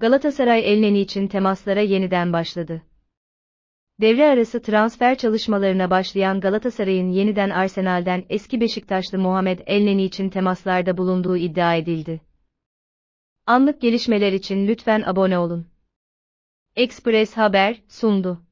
Galatasaray Elneni için temaslara yeniden başladı. Devre arası transfer çalışmalarına başlayan Galatasaray'ın yeniden Arsenal'den eski Beşiktaşlı Muhammed Elneni için temaslarda bulunduğu iddia edildi. Anlık gelişmeler için lütfen abone olun. Express Haber sundu.